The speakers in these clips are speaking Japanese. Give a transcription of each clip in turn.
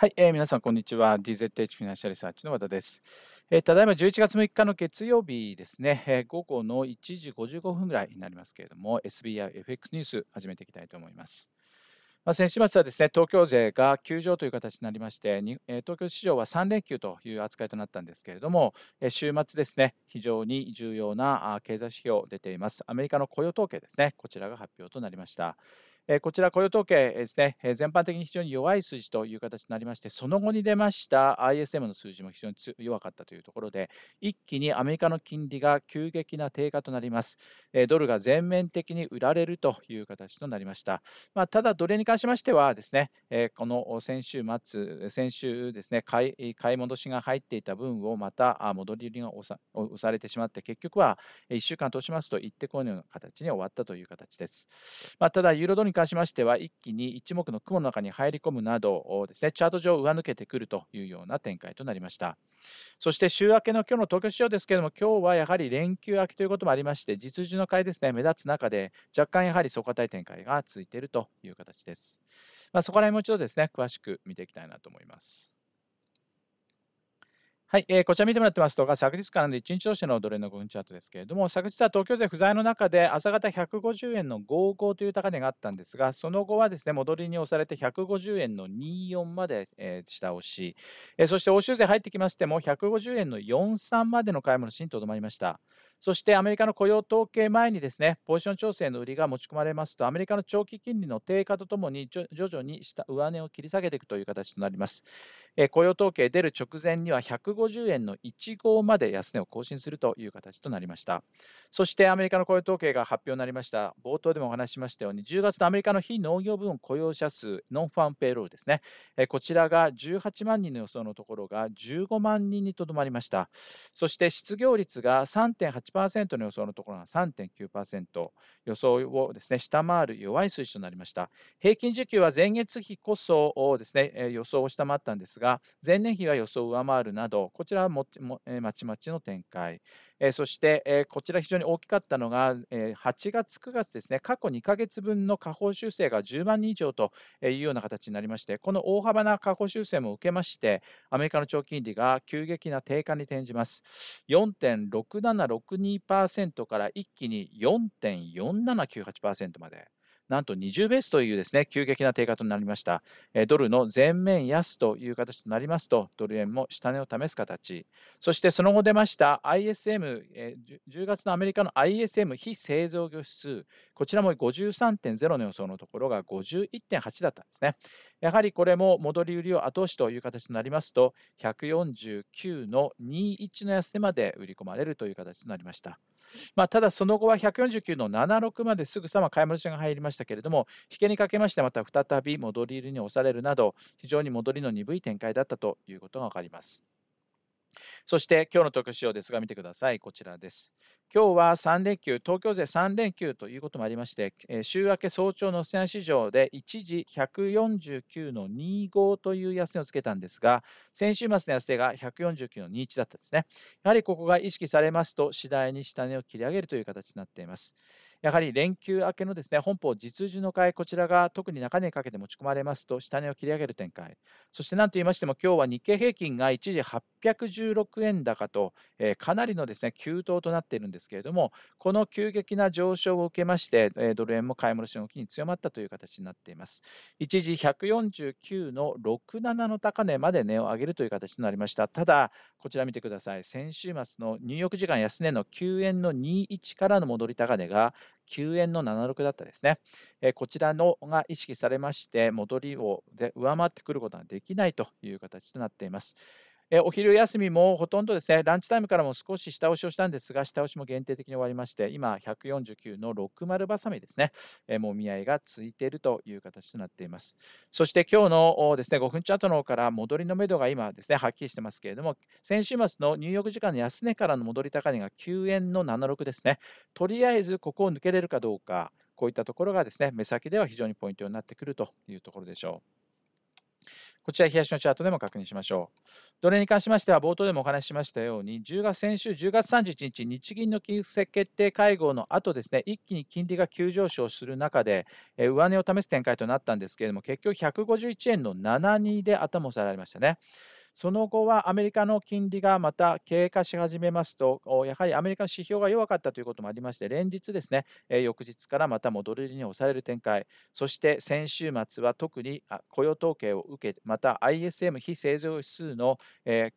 はい、えー、皆さん、こんにちは。DZH フィナンシャルサーチの和田です。えー、ただいま11月6日の月曜日ですね、えー、午後の1時55分ぐらいになりますけれども、SBIFX ニュース始めていきたいと思います。まあ、先週末はですね、東京勢が休場という形になりまして、えー、東京市場は3連休という扱いとなったんですけれども、え週末ですね、非常に重要な経済指標出ています。アメリカの雇用統計ですね、こちらが発表となりました。こちら雇用統計ですね、全般的に非常に弱い数字という形になりまして、その後に出ました ISM の数字も非常に弱かったというところで、一気にアメリカの金利が急激な低下となります。ドルが全面的に売られるという形となりました。まあ、ただ、奴隷に関しましてはですね、この先週末、先週ですね買い、買い戻しが入っていた分をまた戻り売りが押されてしまって、結局は1週間通しますと、一定購入の形に終わったという形です。まあ、ただ、ユーロドルに関しましては、一気に一目の雲の中に入り込むなどですね、チャート上上抜けてくるというような展開となりました。そして週明けの今日の東京市場ですけれども、今日はやはり連休明けということもありまして、実需の買いですね、目立つ中で、若干やはり底堅い展開が続いているという形です。まあ、そこら辺もう一度ですね、詳しく見ていきたいなと思います。はい、えー、こちら見てもらってますと、昨日からの1日としのドルの5分チャートですけれども、昨日は東京税不在の中で、朝方150円の55という高値があったんですが、その後はですね、戻りに押されて150円の24まで、えー、下押し、えー、そして欧州税入ってきましても、150円の43までの買い戻しにとどまりました。そしてアメリカの雇用統計前にですねポジション調整の売りが持ち込まれますとアメリカの長期金利の低下とともに徐々に下上値を切り下げていくという形となります。え雇用統計出る直前には150円の1号まで安値を更新するという形となりましたそしてアメリカの雇用統計が発表になりました冒頭でもお話ししましたように10月のアメリカの非農業分雇用者数ノンファンペイロールですね、えこちらが18万人の予想のところが15万人にとどまりましたそして失業率が3.8%の予想のところが3.9%予想をですね下回る弱い数値となりました平均需給は前月比こそですね予想を下回ったんですがが前年比は予想を上回るなどこちらはもまちまちの展開そしてこちら非常に大きかったのが8月9月ですね過去2ヶ月分の下方修正が10万人以上というような形になりましてこの大幅な下方修正も受けましてアメリカの長期金利が急激な低下に転じます4.6762%から一気に4.4798%まで。なんと20ベースというですね、急激な低下となりました。ドルの全面安という形となりますと、ドル円も下値を試す形。そしてその後出ました ISM、10月のアメリカの ISM 非製造業指数、こちらも53.0の予想のところが51.8だったんですね。やはりこれも戻り売りを後押しという形となりますと、149の21の安値まで売り込まれるという形となりました。まあ、ただその後は149の76まですぐさま買い戻しが入りましたけれども、引けにかけましてまた再び戻り売りに押されるなど、非常に戻りの鈍い展開だったということが分かります。そして今日の特集ですが見てください。こちらです。今日は3連休、東京勢3連休ということもありまして、週明け早朝の布施市場で一時149の25という安値をつけたんですが、先週末の安値が149の21だったんですね。やはりここが意識されますと、次第に下値を切り上げるという形になっています。やはり連休明けのですね本邦実需の買い、こちらが特に中値にかけて持ち込まれますと、下値を切り上げる展開、そして何と言いましても、今日は日経平均が一時816円高と、えー、かなりのですね急騰となっているんですけれども、この急激な上昇を受けまして、えー、ドル円も買い戻しの動きに強まったという形になっています。一時149の67の高値まで値を上げるという形になりました。ただ、こちら見てください。先週末のニューヨーク時間安値の9円の21からの戻り高値が9円の76だったですね、えこちらのが意識されまして、戻りをで上回ってくることができないという形となっています。えお昼休みもほとんどですね、ランチタイムからも少し下押しをしたんですが、下押しも限定的に終わりまして、今、149の60ばさみですね、えもみ合いがついているという形となっています。そして今日のですね、5分チャートの方から戻りのめどが今ですね、はっきりしてますけれども、先週末の入浴時間の安値からの戻り高値が9円の76ですね、とりあえずここを抜けれるかどうか、こういったところがですね、目先では非常にポイントになってくるというところでしょう。こちら、冷やしのチャートでも確認しましょう。ドルに関しましては、冒頭でもお話ししましたように、10月先週10月31日、日銀の金融決定会合の後ですね、一気に金利が急上昇する中で、え上値を試す展開となったんですけれども、結局151円の72で頭を下げられましたね。その後はアメリカの金利がまた経過し始めますと、やはりアメリカの指標が弱かったということもありまして、連日ですね、え翌日からまた戻りに押される展開、そして先週末は特に雇用統計を受け、て、また ISM 非製造指数の、え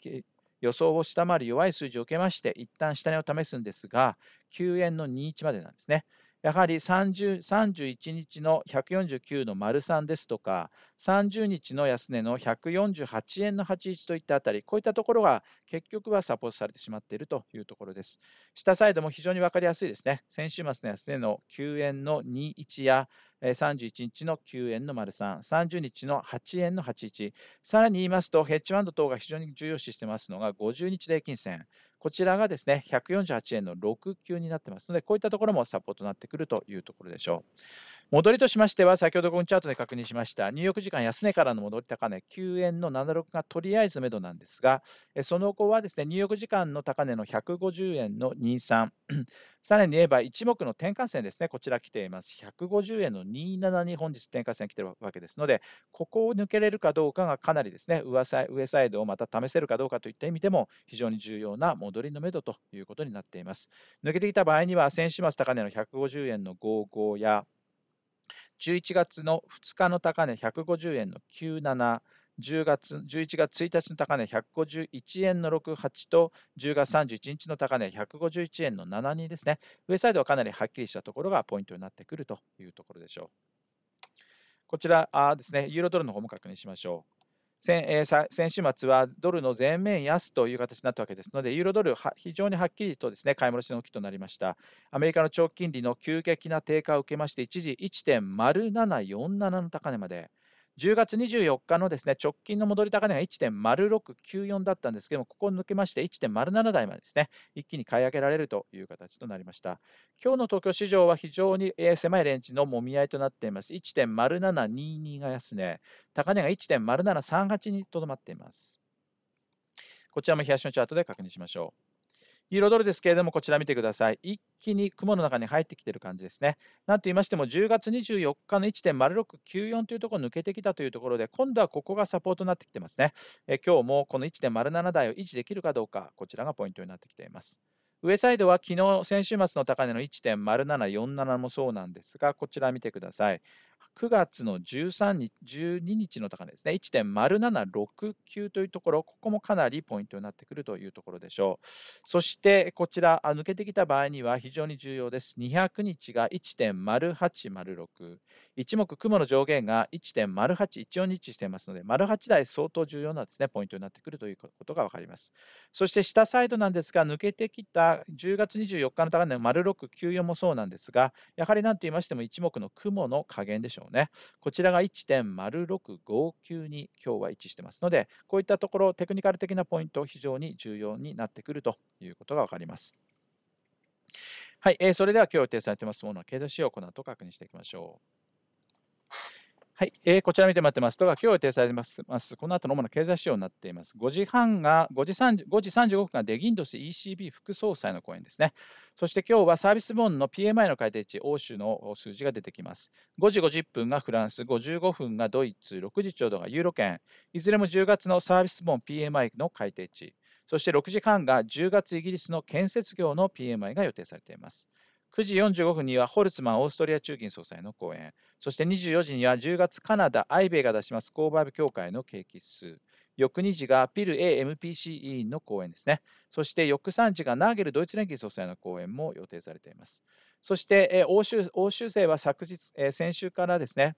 予想を下回る弱い数字を受けまして、一旦下値を試すんですが、9円の21までなんですね。やはり3 1日の149の丸3ですとか、30日の安値の148円の81といったあたり、こういったところが結局はサポートされてしまっているというところです。下サイドも非常に分かりやすいですね。先週末の安値の9円の21や、31日の9円の丸3、30日の8円の81、さらに言いますと、ヘッジファンド等が非常に重要視してますのが、50日平均線。こちらがですね、148円の69になってますので、こういったところもサポートになってくるというところでしょう。戻りとしましては、先ほどこのチャートで確認しました、入浴時間安値からの戻り高値、9円の76がとりあえず目処なんですが、その後はですね、入浴時間の高値の150円の23、さらに言えば一目の転換線ですね、こちら来ています。150円の27に本日転換線来てるわけですので、ここを抜けれるかどうかがかなりですね、上サイドをまた試せるかどうかといった意味でも、非常に重要な戻りのメドということになっています。抜けてきた場合には、先週末高値の150円の55や、11月の2日の高値150円の97、10月11月1日の高値151円の68と10月31日の高値151円の72ですね。上サイドはかなりはっきりしたところがポイントになってくるというところでしょう。こちらですね、ユーロドルの方も確認しましょう。先,、えー、先週末はドルの全面安という形になったわけですので、ユーロドルは非常にはっきりとですね買い戻しの動きとなりました。アメリカの長期金利の急激な低下を受けまして、一時1.0747の高値まで10月24日のですね直近の戻り高値が1.0694だったんですけども、ここを抜けまして1.07台までですね一気に買い上げられるという形となりました。今日の東京市場は非常に狭いレンジのもみ合いとなっています。1.0722が安値、高値が1.0738にとどまっています。こちらも東のチャートで確認しましょう。ユーロドルですけれども、こちら見てください。一気に雲の中に入ってきている感じですね。なんと言いましても、10月24日の1.0694というところを抜けてきたというところで、今度はここがサポートになってきてますね。え今日もこの1.07台を維持できるかどうか、こちらがポイントになってきています。上サイドは昨日、先週末の高値の1.0747もそうなんですが、こちら見てください。9月の13日、12日の高値ですね、1.0769というところ、ここもかなりポイントになってくるというところでしょう。そしてこちら、抜けてきた場合には非常に重要です。200日が1.0806、一目雲の上限が1.0814日していますので、丸8台相当重要なですね、ポイントになってくるということが分かります。そして下サイドなんですが、抜けてきた10月24日の高値の丸694もそうなんですが、やはりなんと言いましても、一目の雲の加減でしょう。うね。こちらが1.0659に今日は位置してますので、こういったところ、テクニカル的なポイント、非常に重要になってくるということが分かります。はい、えー、それでは今日予定されていますものの経済指標をこの後確認していきましょう。はい、えー、こちら見てもらってますと、今日予定されますます、この後の主な経済指標になっています。5時半が、5時 ,5 時35分がデギンドス ECB 副総裁の講演ですね。そして今日はサービスボンの PMI の改定値、欧州の数字が出てきます。5時50分がフランス、55分がドイツ、6時ちょうどがユーロ圏、いずれも10月のサービスボン PMI の改定値、そして6時半が10月イギリスの建設業の PMI が予定されています。9時45分にはホルツマンオーストリア中銀総裁の講演、そして24時には10月カナダ、アイベイが出しますバーブ協会の景気数、翌2時がピル a m p c 員の講演ですね、そして翌3時がナーゲルドイツ連銀総裁の講演も予定されています。そして、欧州欧州勢は昨日、先週からですね、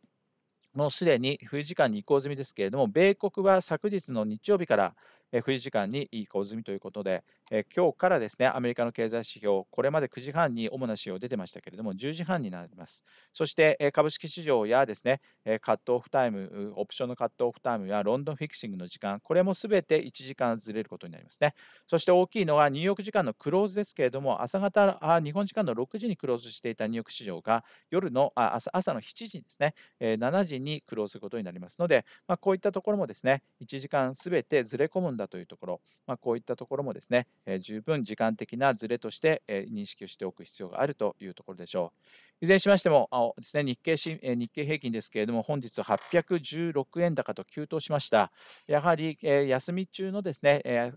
もうすでに冬時間に移行済みですけれども、米国は昨日の日曜日から冬時間に移行済みということで、え今日からですねアメリカの経済指標、これまで9時半に主な指標出てましたけれども、10時半になります。そして、え株式市場やですね、えカットオフタイム、オプションのカットオフタイムやロンドンフィクシングの時間、これもすべて1時間ずれることになりますね。そして大きいのはニューヨーク時間のクローズですけれども、朝方、あ日本時間の6時にクローズしていたニューヨーク市場が、夜のあ朝朝の7時ですね、え7時にクローズすることになりますので、まあ、こういったところもですね、1時間すべてずれ込むんだだというところ、まあ、こういったところもですね、え十分時間的なずれとして、え認識をしておく必要があるというところでしょう。いずれにしましてもあです、ね、日経新、え日経平均ですけれども、本日816円高と急騰しました。やはり、え休み中のですね、え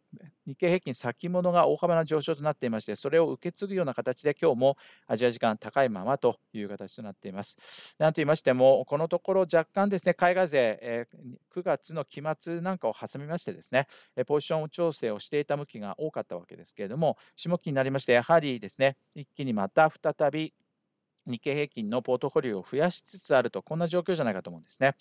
日経平均先物が大幅な上昇となっていまして、それを受け継ぐような形で、今日もアジア時間高いままという形となっています。なんと言いましても、このところ若干ですね、海外勢、え9月の期末なんかを挟みましてですね、ポジション調整をしていた向きが多かったわけですけれども、下期になりまして、やはりですね、一気にまた再び日経平均のポートフォリオを増やしつつあると、こんな状況じゃないかと思うんですね。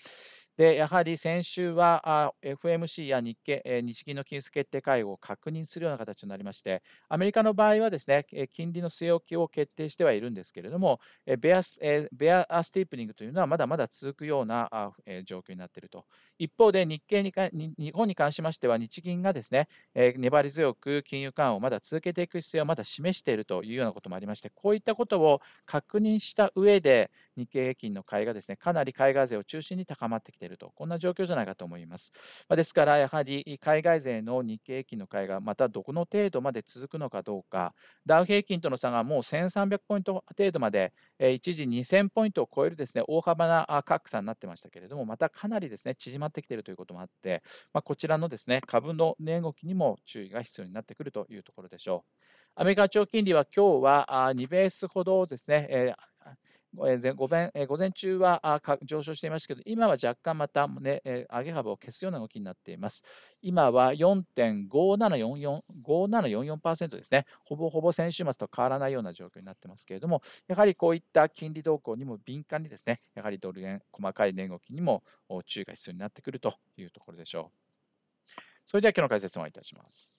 でやはり先週は FMC や日経日銀の金融決定会合を確認するような形になりまして、アメリカの場合はですね金利の据え置きを決定してはいるんですけれども、ベアスベアスティープニングというのはまだまだ続くような状況になっていると。一方で日経にか日本に関しましては、日銀がですね粘り強く金融緩和をまだ続けていく姿勢をまだ示しているというようなこともありまして、こういったことを確認した上で、日経平均の買いがですねかなり海外勢を中心に高まってきている。いると、こんな状況じゃないかと思います。まあ、ですから、やはり海外勢の日経平均の買いがまたどこの程度まで続くのかどうか、ダウ平均との差がもう1300ポイント程度まで、一時2000ポイントを超えるですね大幅な格差になってましたけれども、またかなりですね縮まってきているということもあって、まあ、こちらのですね株の値動きにも注意が必要になってくるというところでしょう。アメリカ長金利は今日は2ベースほどですね、午前午前中は上昇していましたけど、今は若干また、ね、上げ幅を消すような動きになっています。今は4.5744%ですね、ほぼほぼ先週末と変わらないような状況になってますけれども、やはりこういった金利動向にも敏感にですね、やはりドル円、細かい値動きにも注意が必要になってくるというところでしょう。それでは今日の解説をいたします。